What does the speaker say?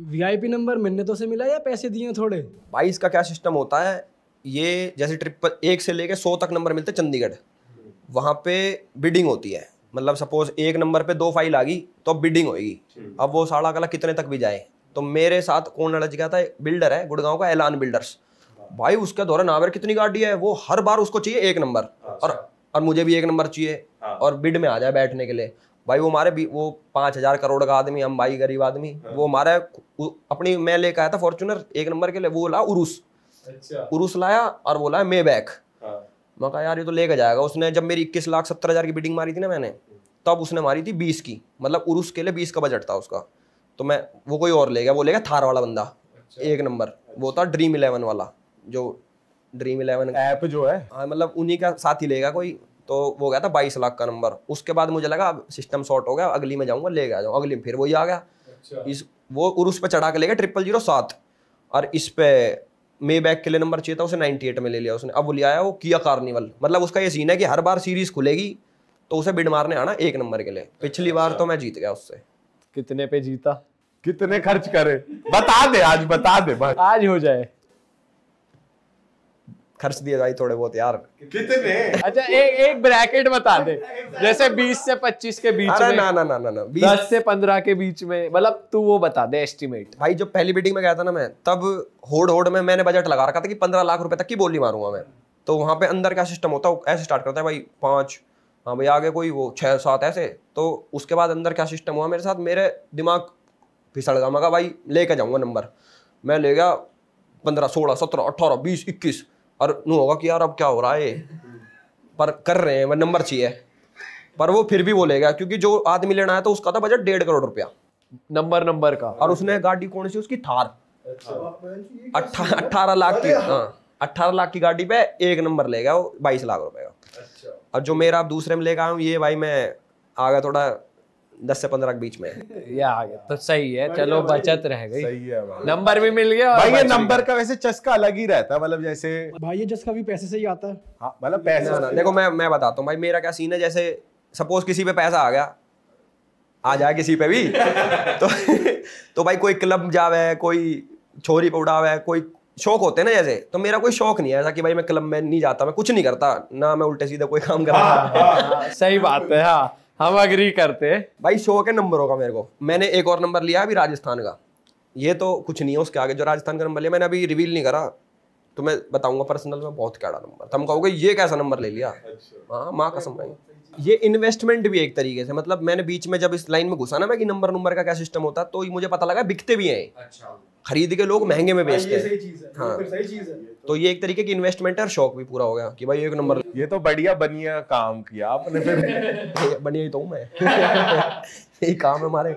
VIP number मिन्नतों से मिला या पैसे दिए थोड़े भाई इसका क्या सिस्टम होता है ये जैसे ट्रिप पर एक से लेके सौ तक नंबर मिलते चंडीगढ़ वहाँ पे बिडिंग होती है मतलब सपोज एक नंबर पे दो फाइल आ गई तो अब बिडिंग होगी अब वो साढ़ा कला कितने तक भी जाए तो मेरे साथ कौन लड़ा जी था बिल्डर है गुड़गांव का एलान बिल्डर्स भाई उसके दौरान आवर कितनी गाड़ी है वो हर बार उसको चाहिए एक नंबर अच्छा। और और मुझे भी एक नंबर चाहिए हाँ। और बिड में आ जाए बैठने के लिए भाई वो हमारे वो पांच हजार करोड़ का आदमी हम भाई गरीब आदमी हाँ। वो हमारे अपनी मैं लेकर आया था फॉर्चुनर एक नंबर के लिए वो ला उरुस अच्छा। उरुस लाया और वो लाया मे बैक हाँ। मैं कहा यार ये तो लेकर जाएगा उसने जब मेरी इक्कीस लाख सत्तर हज़ार की बिडिंग मारी थी ना मैंने तब उसने मारी थी बीस की मतलब उरुस के लिए बीस का बजट था उसका तो मैं वो कोई और ले गया वो ले गया थार वाला बंदा अच्छा। एक नंबर अच्छा। वो था अच्छा। ड्रीम इलेवन वाला जो ड्रीम इलेवन ऐप जो है हाँ, मतलब उन्हीं का साथ ही लेगा कोई तो वो गया था बाईस लाख का नंबर उसके बाद मुझे लगा अब सिस्टम शॉर्ट हो गया अगली में जाऊँगा ले गया जाऊँ अगली में फिर वही आ गया अच्छा। इस वो और उस पर चढ़ा के ले गया ट्रिपल जीरो सात और इस पे मे बैक के लिए नंबर चाहिए था उसे नाइनटी एट में ले लिया उसने अब वो आया वो किया कार्निवल मतलब उसका ये सीन है कि हर बार सीरीज खुलेगी तो उसे बिड मारने आना एक नंबर के लिए पिछली बार अच्छा। तो मैं जीत गया उससे कितने पे जीता कितने खर्च करे बता दे आज बता दे आज हो जाए खर्च दिए जाए थोड़े बहुत यार कितने अच्छा एक एक ब्रैकेट बता दे जैसे 20 से 25 के बीच में ना ना ना ना ना दस से 15 के बीच में मतलब तू वो बता दे एस्टिमेट भाई जो पहली बीटिंग में गया था ना मैं तब होड़ होड़ में मैंने बजट लगा रखा था कि 15 लाख रुपए तक की बोली मारूंगा मैं तो वहाँ पे अंदर क्या सिस्टम होता है ऐसे स्टार्ट करता है भाई पाँच हाँ भाई आगे कोई वो छः सात ऐसे तो उसके बाद अंदर क्या सिस्टम हुआ मेरे साथ मेरे दिमाग फिसल गया मैं भाई लेके जाऊँगा नंबर मैं ले गया पंद्रह सोलह सत्रह अट्ठारह बीस इक्कीस और नू होगा कि यार अब क्या हो रहा है पर कर रहे हैं वह नंबर चाहिए पर वो फिर भी बोलेगा क्योंकि जो आदमी लेना है तो उसका था तो बजट डेढ़ करोड़ रुपया नंबर नंबर का और उसने गाड़ी कौन सी उसकी थार अट्ठारह लाख की हाँ।, हाँ अट्ठारह लाख की गाड़ी पे एक नंबर लेगा वो बाईस लाख रुपए का और अच्छा। जो मेरा आप दूसरे में लेगा हूँ ये भाई मैं आ गया थोड़ा दस से पंद्रह के बीच में या तो सही है चलो बचत रह गई सही है नंबर भी मिल गया भाई ये नंबर का वैसे चस्का अलग ही रहता है मतलब जैसे भाई ये चस्का भी पैसे से ही आता है हाँ मतलब पैसे देखो मैं मैं बताता हूँ भाई मेरा क्या सीन है जैसे सपोज किसी पे पैसा आ गया आ जाए किसी पे भी तो तो भाई कोई क्लब जावे कोई छोरी पे उड़ावे कोई शौक होते हैं ना जैसे तो मेरा कोई शौक नहीं है ऐसा कि भाई मैं क्लब में नहीं जाता मैं कुछ नहीं करता ना मैं उल्टे सीधे कोई काम करता हाँ, हाँ, हाँ, सही बात है हाँ हम अग्री करते हैं भाई शो के नंबर होगा मेरे को मैंने एक और नंबर लिया अभी राजस्थान का ये तो कुछ नहीं है उसके आगे जो राजस्थान का नंबर लिया मैंने अभी रिवील नहीं करा तो मैं बताऊंगा पर्सनल में बहुत कैड़ा नंबर तुम तो कहोगे ये कैसा नंबर ले लिया अच्छा। हाँ माँ कसम भाई ये इन्वेस्टमेंट भी एक तरीके से मतलब मैंने बीच में जब इस लाइन में घुसा ना मैं कि नंबर नंबर का क्या सिस्टम होता तो मुझे पता लगा बिकते भी हैं अच्छा खरीद के लोग महंगे में हाँ, बेचते हैं हाँ तो।, तो ये एक तरीके की इन्वेस्टमेंट है और शौक भी पूरा हो गया कि भाई एक नंबर ये तो बढ़िया बनिया काम किया आपने फिर बनिया ही तो हूँ मैं यही काम है हमारे